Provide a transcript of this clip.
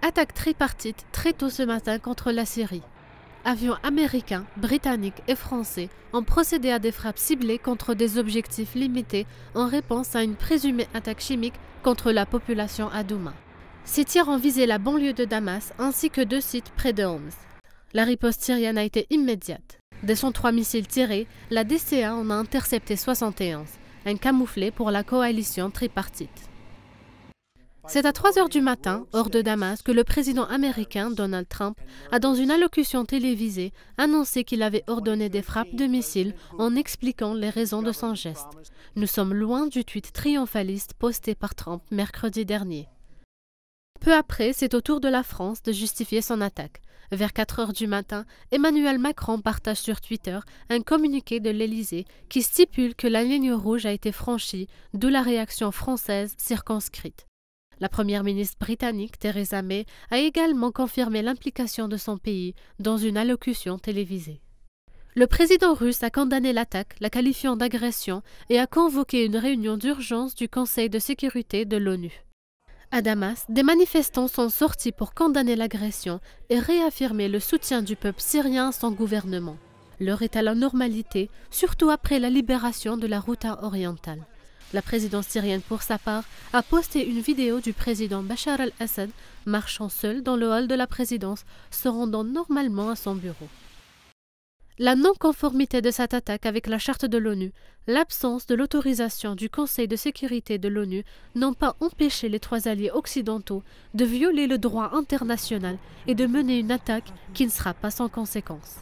Attaque tripartite très tôt ce matin contre la Syrie. Avions américains, britanniques et français ont procédé à des frappes ciblées contre des objectifs limités en réponse à une présumée attaque chimique contre la population à Douma. Ces tirs ont visé la banlieue de Damas ainsi que deux sites près de Homs. La riposte syrienne a été immédiate. Des trois missiles tirés, la DCA en a intercepté 71, un camouflet pour la coalition tripartite. C'est à 3 heures du matin, hors de Damas, que le président américain Donald Trump a, dans une allocution télévisée, annoncé qu'il avait ordonné des frappes de missiles en expliquant les raisons de son geste. Nous sommes loin du tweet triomphaliste posté par Trump mercredi dernier. Peu après, c'est au tour de la France de justifier son attaque. Vers 4 heures du matin, Emmanuel Macron partage sur Twitter un communiqué de l'Élysée qui stipule que la ligne rouge a été franchie, d'où la réaction française circonscrite. La première ministre britannique, Theresa May, a également confirmé l'implication de son pays dans une allocution télévisée. Le président russe a condamné l'attaque, la qualifiant d'agression, et a convoqué une réunion d'urgence du Conseil de sécurité de l'ONU. À Damas, des manifestants sont sortis pour condamner l'agression et réaffirmer le soutien du peuple syrien à son gouvernement. L'heure est à la normalité, surtout après la libération de la route orientale. La présidence syrienne, pour sa part, a posté une vidéo du président Bachar al-Assad marchant seul dans le hall de la présidence, se rendant normalement à son bureau la non-conformité de cette attaque avec la charte de l'ONU, l'absence de l'autorisation du Conseil de sécurité de l'ONU n'ont pas empêché les trois alliés occidentaux de violer le droit international et de mener une attaque qui ne sera pas sans conséquences.